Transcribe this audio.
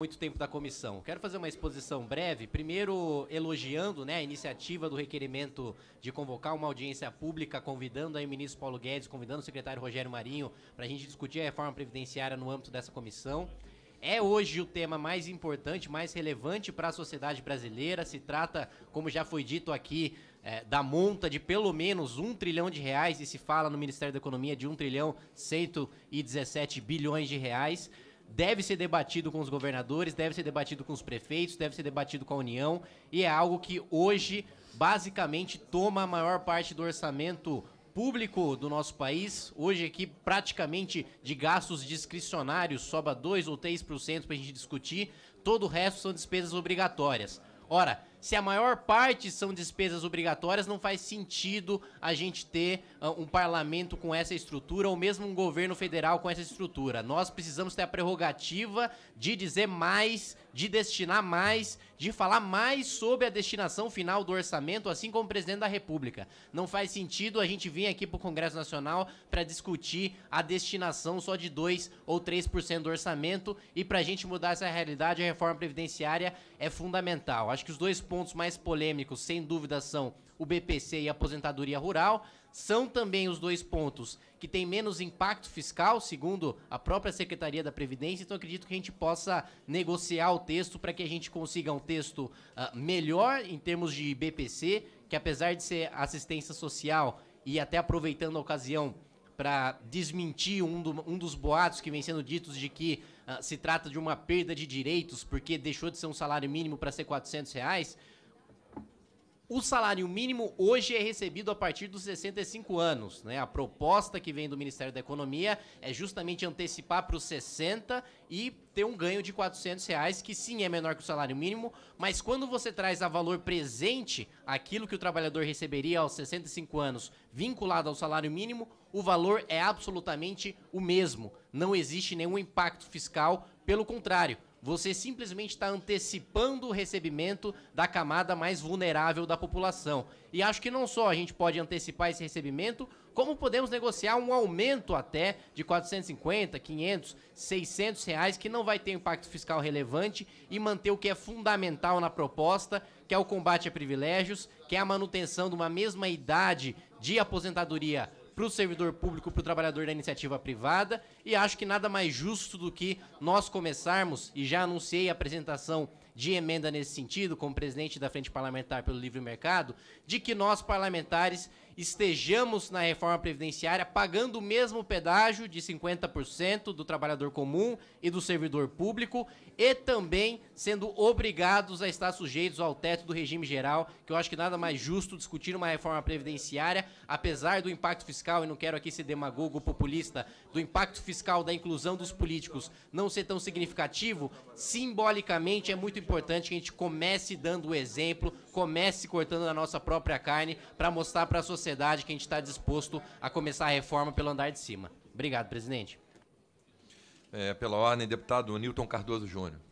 muito tempo da comissão. Quero fazer uma exposição breve, primeiro elogiando né, a iniciativa do requerimento de convocar uma audiência pública, convidando aí o ministro Paulo Guedes, convidando o secretário Rogério Marinho para a gente discutir a reforma previdenciária no âmbito dessa comissão. É hoje o tema mais importante, mais relevante para a sociedade brasileira. Se trata, como já foi dito aqui, é, da monta de pelo menos um trilhão de reais, e se fala no Ministério da Economia de um trilhão 117 bilhões de reais deve ser debatido com os governadores, deve ser debatido com os prefeitos, deve ser debatido com a União, e é algo que hoje basicamente toma a maior parte do orçamento público do nosso país. Hoje aqui praticamente de gastos discricionários sobra 2 ou 3% para a gente discutir, todo o resto são despesas obrigatórias. Ora, se a maior parte são despesas obrigatórias, não faz sentido a gente ter ah, um parlamento com essa estrutura ou mesmo um governo federal com essa estrutura. Nós precisamos ter a prerrogativa de dizer mais, de destinar mais, de falar mais sobre a destinação final do orçamento, assim como o presidente da República. Não faz sentido a gente vir aqui para o Congresso Nacional para discutir a destinação só de 2 ou 3% do orçamento e para a gente mudar essa realidade, a reforma previdenciária é fundamental. Acho que os dois pontos mais polêmicos, sem dúvida, são o BPC e a aposentadoria rural. São também os dois pontos que têm menos impacto fiscal, segundo a própria Secretaria da Previdência. Então, acredito que a gente possa negociar o texto para que a gente consiga um texto uh, melhor em termos de BPC, que apesar de ser assistência social e até aproveitando a ocasião para desmentir um, do, um, dos boatos que vem sendo ditos de que uh, se trata de uma perda de direitos porque deixou de ser um salário mínimo para ser 400 reais. O salário mínimo hoje é recebido a partir dos 65 anos. Né? A proposta que vem do Ministério da Economia é justamente antecipar para os 60 e ter um ganho de 400 reais, que sim é menor que o salário mínimo, mas quando você traz a valor presente aquilo que o trabalhador receberia aos 65 anos vinculado ao salário mínimo, o valor é absolutamente o mesmo. Não existe nenhum impacto fiscal, pelo contrário você simplesmente está antecipando o recebimento da camada mais vulnerável da população. E acho que não só a gente pode antecipar esse recebimento, como podemos negociar um aumento até de 450, 500, 600 reais, que não vai ter impacto fiscal relevante e manter o que é fundamental na proposta, que é o combate a privilégios, que é a manutenção de uma mesma idade de aposentadoria para o servidor público, para o trabalhador da iniciativa privada. E acho que nada mais justo do que nós começarmos, e já anunciei a apresentação de emenda nesse sentido, como presidente da Frente Parlamentar pelo Livre Mercado, de que nós, parlamentares, estejamos na reforma previdenciária pagando o mesmo pedágio de 50% do trabalhador comum e do servidor público e também sendo obrigados a estar sujeitos ao teto do regime geral, que eu acho que nada mais justo discutir uma reforma previdenciária, apesar do impacto fiscal, e não quero aqui ser demagogo populista, do impacto fiscal da inclusão dos políticos não ser tão significativo, simbolicamente é muito importante importante que a gente comece dando o exemplo, comece cortando a nossa própria carne para mostrar para a sociedade que a gente está disposto a começar a reforma pelo andar de cima. Obrigado, presidente. É, pela ordem, deputado Nilton Cardoso Júnior.